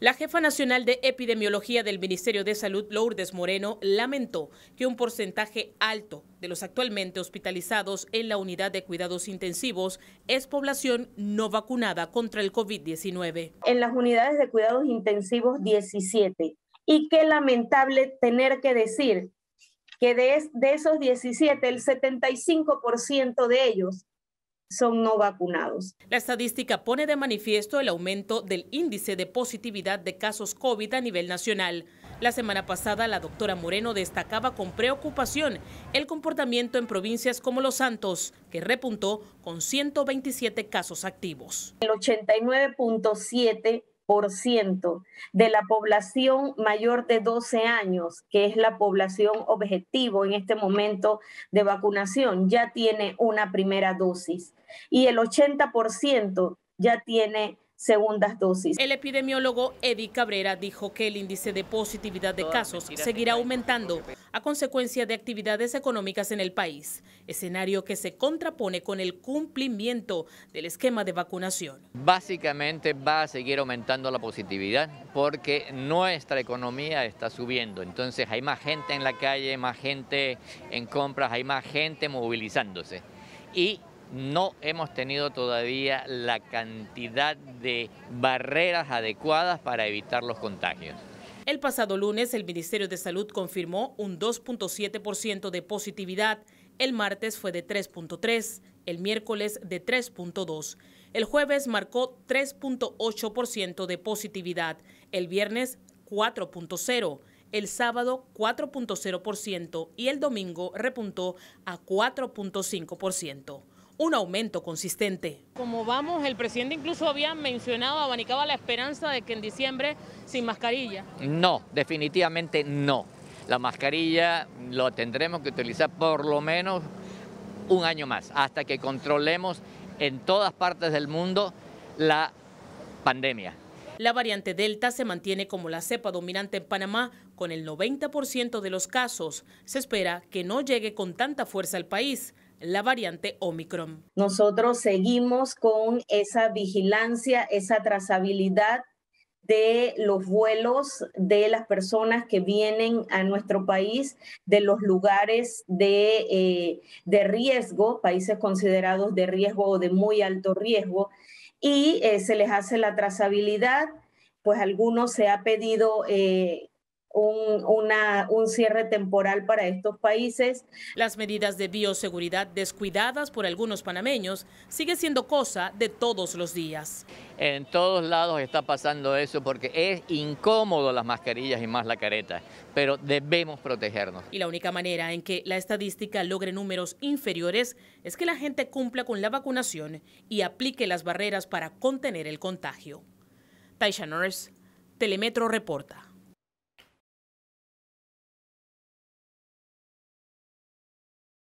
La jefa nacional de epidemiología del Ministerio de Salud, Lourdes Moreno, lamentó que un porcentaje alto de los actualmente hospitalizados en la unidad de cuidados intensivos es población no vacunada contra el COVID-19. En las unidades de cuidados intensivos 17. Y qué lamentable tener que decir que de, esos 17, el 75% de ellos son no vacunados. La estadística pone de manifiesto el aumento del índice de positividad de casos COVID a nivel nacional. La semana pasada, la doctora Moreno destacaba con preocupación el comportamiento en provincias como Los Santos, que repuntó con 127 casos activos. El 89.7 de la población mayor de 12 años, que es la población objetivo en este momento de vacunación, ya tiene una primera dosis y el 80% ya tiene segundas dosis. El epidemiólogo Eddie Cabrera dijo que el índice de positividad de casos seguirá aumentando a consecuencia de actividades económicas en el país, escenario que se contrapone con el cumplimiento del esquema de vacunación. Básicamente va a seguir aumentando la positividad porque nuestra economía está subiendo, entonces hay más gente en la calle, más gente en compras, hay más gente movilizándose. Y no hemos tenido todavía la cantidad de barreras adecuadas para evitar los contagios. El pasado lunes, el Ministerio de Salud confirmó un 2.7% de positividad, el martes fue de 3.3%, el miércoles de 3.2%, el jueves marcó 3.8% de positividad, el viernes 4.0%, el sábado 4.0% y el domingo repuntó a 4.5% un aumento consistente. Como vamos, el presidente incluso había mencionado, abanicaba la esperanza de que en diciembre sin mascarilla. No, definitivamente no. La mascarilla lo tendremos que utilizar por lo menos un año más, hasta que controlemos en todas partes del mundo la pandemia. La variante Delta se mantiene como la cepa dominante en Panamá con el 90% de los casos. Se espera que no llegue con tanta fuerza al país la variante Omicron. Nosotros seguimos con esa vigilancia, esa trazabilidad de los vuelos de las personas que vienen a nuestro país, de los lugares de, eh, riesgo, países considerados de riesgo o de muy alto riesgo, y eh, se les hace la trazabilidad, pues algunos se ha pedido eh, un, cierre temporal para estos países. Las medidas de bioseguridad descuidadas por algunos panameños sigue siendo cosa de todos los días. En todos lados está pasando eso porque es incómodo las mascarillas y más la careta, pero debemos protegernos. Y la única manera en que la estadística logre números inferiores es que la gente cumpla con la vacunación y aplique las barreras para contener el contagio. Taisha Norris, Telemetro reporta.